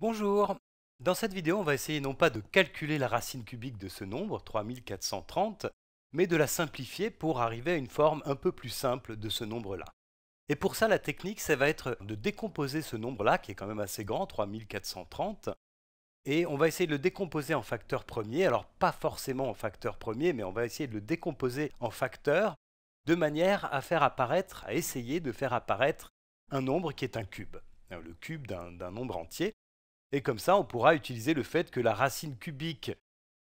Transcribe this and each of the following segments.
Bonjour Dans cette vidéo, on va essayer non pas de calculer la racine cubique de ce nombre, 3430, mais de la simplifier pour arriver à une forme un peu plus simple de ce nombre-là. Et pour ça, la technique, ça va être de décomposer ce nombre-là, qui est quand même assez grand, 3430, et on va essayer de le décomposer en facteurs premiers, alors pas forcément en facteurs premiers, mais on va essayer de le décomposer en facteurs, de manière à faire apparaître, à essayer de faire apparaître un nombre qui est un cube, le cube d'un nombre entier, et comme ça, on pourra utiliser le fait que la racine cubique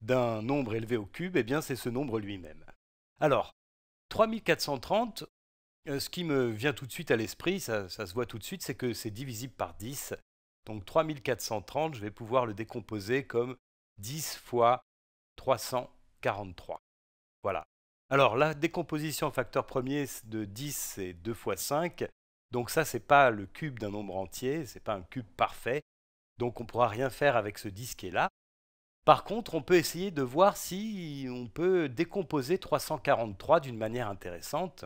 d'un nombre élevé au cube, eh bien c'est ce nombre lui-même. Alors, 3430, euh, ce qui me vient tout de suite à l'esprit, ça, se voit tout de suite, c'est que c'est divisible par 10. Donc 3430, je vais pouvoir le décomposer comme 10 fois 343. Voilà. Alors la décomposition en facteur premier de 10, c'est 2 fois 5. Donc ça, ce n'est pas le cube d'un nombre entier, ce n'est pas un cube parfait. Donc on ne pourra rien faire avec ce disque là Par contre, on peut essayer de voir si on peut décomposer 343 d'une manière intéressante.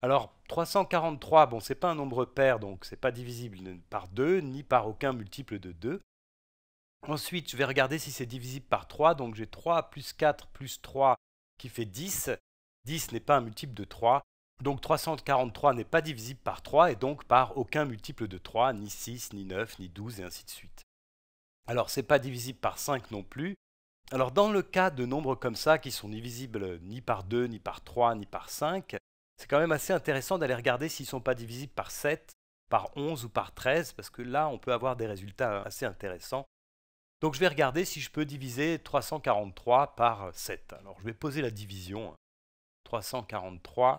Alors 343, bon, n'est pas un nombre pair, donc ce n'est pas divisible par 2 ni par aucun multiple de 2. Ensuite, je vais regarder si c'est divisible par 3, donc j'ai 3 plus 4 plus 3 qui fait 10. 10 n'est pas un multiple de 3, donc 343 n'est pas divisible par 3 et donc par aucun multiple de 3, ni 6, ni 9, ni 12 et ainsi de suite. Alors ce n'est pas divisible par 5 non plus. Alors dans le cas de nombres comme ça qui sont divisibles ni par 2, ni par 3, ni par 5, c'est quand même assez intéressant d'aller regarder s'ils ne sont pas divisibles par 7, par 11 ou par 13 parce que là on peut avoir des résultats assez intéressants. Donc je vais regarder si je peux diviser 343 par 7. Alors je vais poser la division 343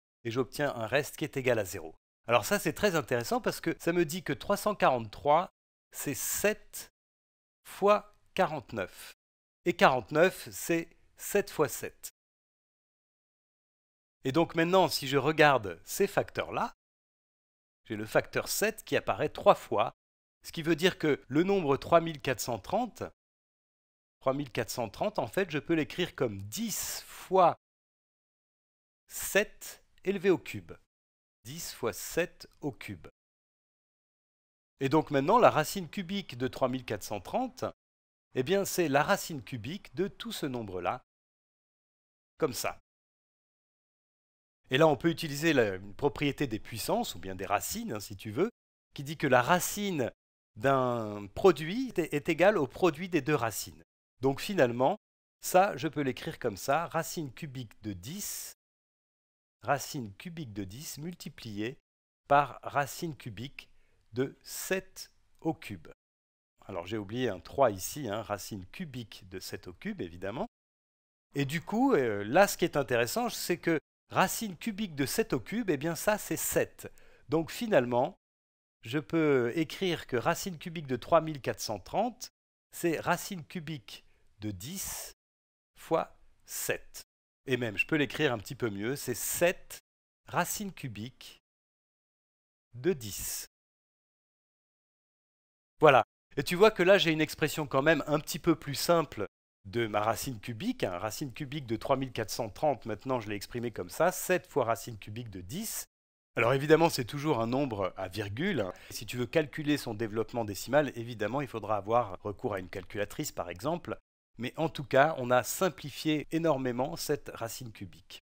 et j'obtiens un reste qui est égal à 0. Alors ça c'est très intéressant parce que ça me dit que 343 c'est 7 fois 49. Et 49 c'est 7 fois 7. Et donc maintenant si je regarde ces facteurs-là, j'ai le facteur 7 qui apparaît 3 fois, ce qui veut dire que le nombre 3430, 3430 en fait je peux l'écrire comme 10 fois 7 élevé au cube. 10 fois 7 au cube. Et donc maintenant, la racine cubique de 3430, eh bien c'est la racine cubique de tout ce nombre-là, comme ça. Et là, on peut utiliser la, une propriété des puissances, ou bien des racines, hein, si tu veux, qui dit que la racine d'un produit est égale au produit des deux racines. Donc finalement, ça, je peux l'écrire comme ça, racine cubique de 10 racine cubique de 10 multipliée par racine cubique de 7 au cube. Alors j'ai oublié un 3 ici, hein, racine cubique de 7 au cube évidemment. Et du coup, euh, là ce qui est intéressant, c'est que racine cubique de 7 au cube, et eh bien ça c'est 7. Donc finalement, je peux écrire que racine cubique de 3430, c'est racine cubique de 10 fois 7 et même je peux l'écrire un petit peu mieux, c'est 7 racines cubiques de 10. Voilà. Et tu vois que là, j'ai une expression quand même un petit peu plus simple de ma racine cubique. Hein. Racine cubique de 3430, maintenant je l'ai exprimé comme ça, 7 fois racine cubique de 10. Alors évidemment, c'est toujours un nombre à virgule. Hein. Si tu veux calculer son développement décimal, évidemment, il faudra avoir recours à une calculatrice, par exemple. Mais en tout cas, on a simplifié énormément cette racine cubique.